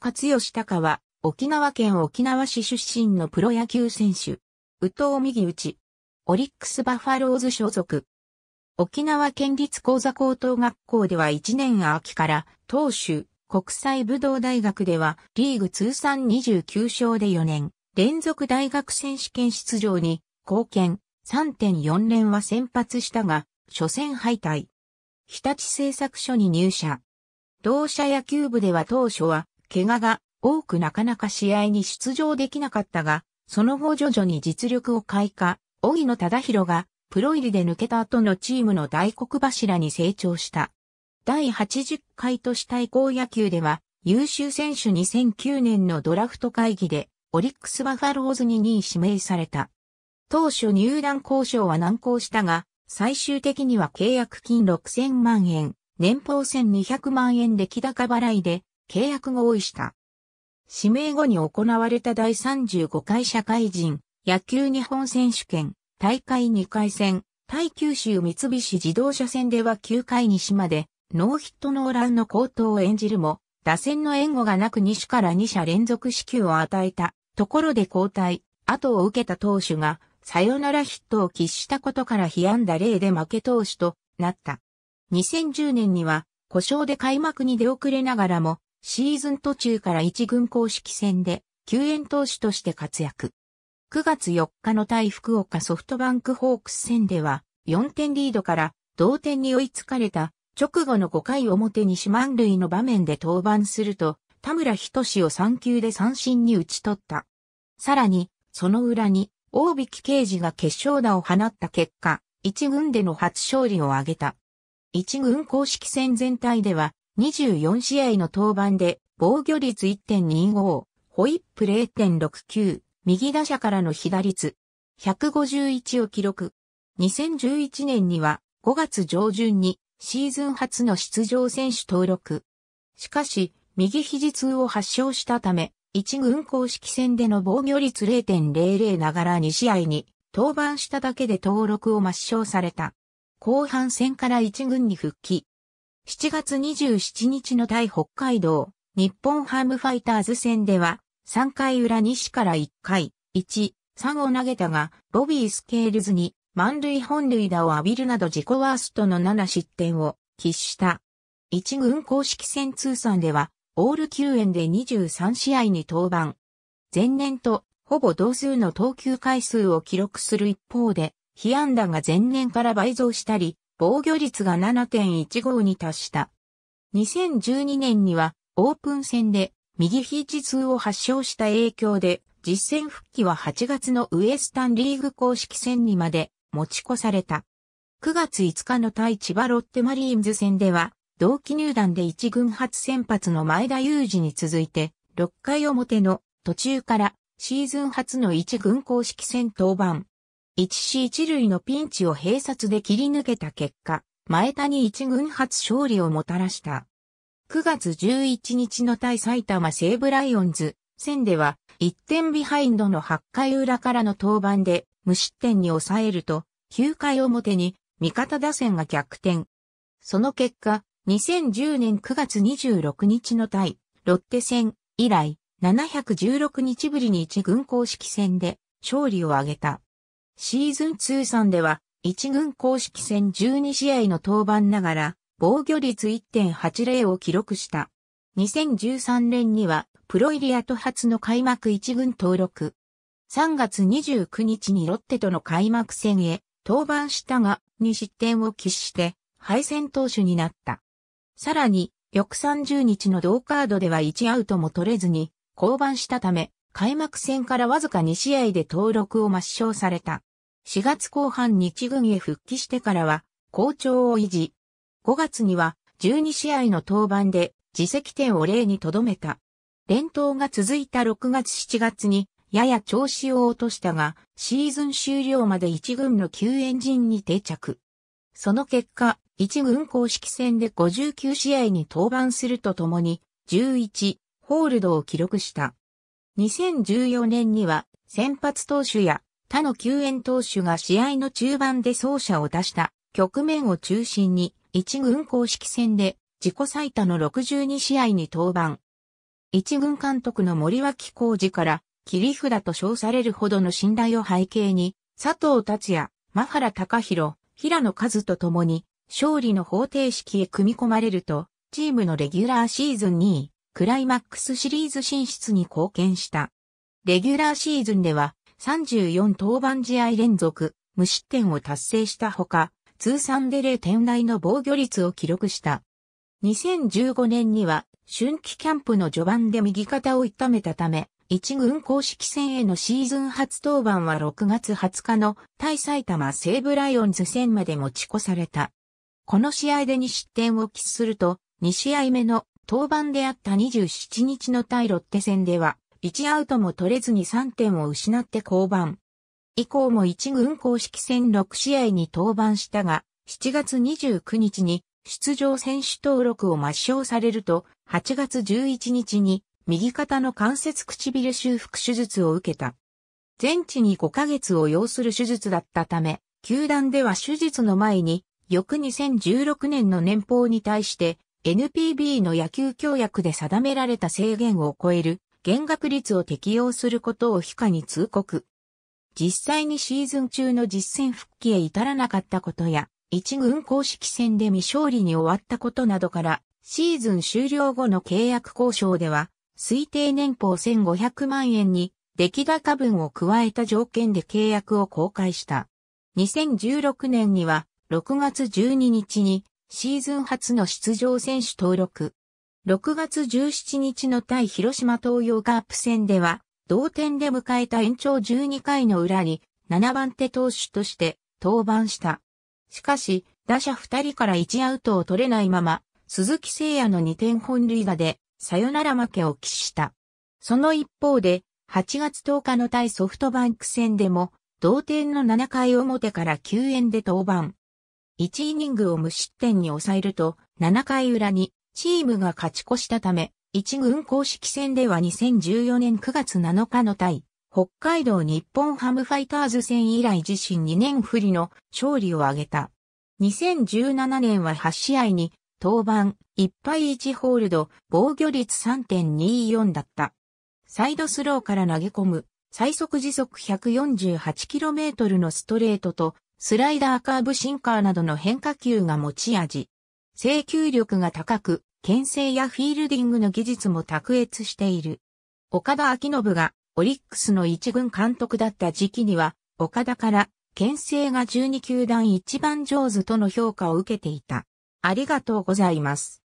勝義隆は、沖縄県沖縄市出身のプロ野球選手。宇藤右打オリックスバファローズ所属。沖縄県立高座高等学校では1年秋から、東州国際武道大学ではリーグ通算29勝で4年連続大学選手権出場に貢献3.4連は先発したが、初戦敗退。日立製作所に入社。同社野球部では当初は怪我が多くなかなか試合に出場できなかったが、その後徐々に実力を開花、荻野忠宏がプロ入りで抜けた後のチームの大黒柱に成長した。第80回都市対抗野球では、優秀選手2009年のドラフト会議で、オリックスバファローズに2位指名された。当初入団交渉は難航したが、最終的には契約金6000万円、年俸1200万円で木高払いで、契約合意した。指名後に行われた第35回社会人、野球日本選手権、大会2回戦、対九州三菱自動車戦では9回西まで、ノーヒットノーランの高騰を演じるも、打線の援護がなく種から2者連続支給を与えたところで交代、後を受けた投手が、サヨナラヒットを喫したことから被安打例で負け投手となった。2010年には、故障で開幕に出遅れながらも、シーズン途中から一軍公式戦で救援投手として活躍。9月4日の対福岡ソフトバンクホークス戦では4点リードから同点に追いつかれた直後の5回表に四万塁の場面で登板すると田村と志を3球で三振に打ち取った。さらにその裏に大引刑事が決勝打を放った結果、一軍での初勝利を挙げた。一軍公式戦全体では24試合の登板で防御率1.25、ホイップ0.69、右打者からの被打率151を記録。2011年には5月上旬にシーズン初の出場選手登録。しかし、右肘痛を発症したため、一軍公式戦での防御率0.00ながら2試合に登板しただけで登録を抹消された。後半戦から一軍に復帰。7月27日の対北海道、日本ハムファイターズ戦では、3回裏西から1回、1、3を投げたが、ボビー・スケールズに満塁本塁打を浴びるなど自己ワーストの7失点を喫した。1軍公式戦通算では、オール9円で23試合に登板。前年とほぼ同数の投球回数を記録する一方で、被安打が前年から倍増したり、防御率が7.15に達した。2012年にはオープン戦で右肘痛を発症した影響で実戦復帰は8月のウエスタンリーグ公式戦にまで持ち越された。9月5日の対千葉ロッテマリーンズ戦では同期入団で1軍初先発の前田裕二に続いて6回表の途中からシーズン初の1軍公式戦登板。一死一塁のピンチを併殺で切り抜けた結果、前田に一軍初勝利をもたらした。9月11日の対埼玉西武ライオンズ戦では1点ビハインドの8回裏からの登板で無失点に抑えると9回表に味方打線が逆転。その結果、2010年9月26日の対ロッテ戦以来716日ぶりに一軍公式戦で勝利を挙げた。シーズン通算では、1軍公式戦12試合の登板ながら、防御率1.80を記録した。2013年には、プロイリアと初の開幕1軍登録。3月29日にロッテとの開幕戦へ登板したが、2失点を喫して、敗戦投手になった。さらに、翌30日の同カードでは1アウトも取れずに、降板したため、開幕戦からわずか2試合で登録を抹消された。4月後半日軍へ復帰してからは、好調を維持。5月には、12試合の登板で、自責点を例にとどめた。連投が続いた6月7月に、やや調子を落としたが、シーズン終了まで1軍の救援陣に定着。その結果、1軍公式戦で59試合に登板するとともに、11、ホールドを記録した。2014年には先発投手や他の救援投手が試合の中盤で走者を出した局面を中心に一軍公式戦で自己最多の62試合に登板。一軍監督の森脇浩二から切り札と称されるほどの信頼を背景に佐藤達也、真原隆弘、平野和と共に勝利の方程式へ組み込まれるとチームのレギュラーシーズン2位、クライマックスシリーズ進出に貢献した。レギュラーシーズンでは34登板試合連続無失点を達成したほか、通算で0点台の防御率を記録した。2015年には春季キャンプの序盤で右肩を痛めたため、一軍公式戦へのシーズン初登板は6月20日の対埼玉西武ライオンズ戦まで持ち越された。この試合で2失点を喫すると、2試合目の登板であった27日の対ロッテ戦では、1アウトも取れずに3点を失って降板。以降も1軍公式戦6試合に登板したが、7月29日に出場選手登録を抹消されると、8月11日に右肩の関節唇修復手術を受けた。全治に5ヶ月を要する手術だったため、球団では手術の前に、翌2016年の年俸に対して、NPB の野球協約で定められた制限を超える減額率を適用することを非下に通告。実際にシーズン中の実戦復帰へ至らなかったことや、一軍公式戦で未勝利に終わったことなどから、シーズン終了後の契約交渉では、推定年俸1500万円に出来高分を加えた条件で契約を公開した。2016年には6月12日にシーズン初の出場選手登録。6月17日の対広島東洋カープ戦では、同点で迎えた延長12回の裏に、7番手投手として登板した。しかし、打者2人から1アウトを取れないまま、鈴木誠也の2点本塁打で、さよなら負けを喫した。その一方で、8月10日の対ソフトバンク戦でも、同点の7回表から救援で登板。1イニングを無失点に抑えると、7回裏にチームが勝ち越したため、一軍公式戦では2014年9月7日の対、北海道日本ハムファイターズ戦以来自身2年不利の勝利を挙げた。2017年は8試合に登板1敗1ホールド防御率3.24だった。サイドスローから投げ込む最速時速 148km のストレートとスライダーカーブシンカーなどの変化球が持ち味。制球力が高く、牽制やフィールディングの技術も卓越している。岡田明信がオリックスの一軍監督だった時期には、岡田から牽制が12球団一番上手との評価を受けていた。ありがとうございます。